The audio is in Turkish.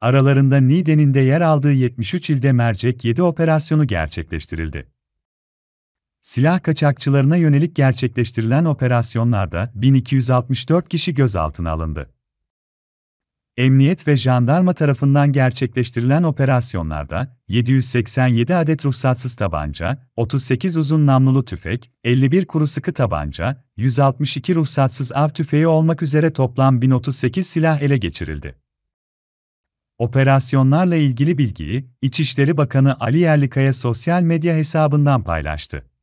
aralarında Niğde'nin de yer aldığı 73 ilde mercek 7 operasyonu gerçekleştirildi. Silah kaçakçılarına yönelik gerçekleştirilen operasyonlarda 1264 kişi gözaltına alındı. Emniyet ve jandarma tarafından gerçekleştirilen operasyonlarda 787 adet ruhsatsız tabanca, 38 uzun namlulu tüfek, 51 kuru sıkı tabanca, 162 ruhsatsız av tüfeği olmak üzere toplam 1038 silah ele geçirildi. Operasyonlarla ilgili bilgiyi İçişleri Bakanı Ali Yerlikaya sosyal medya hesabından paylaştı.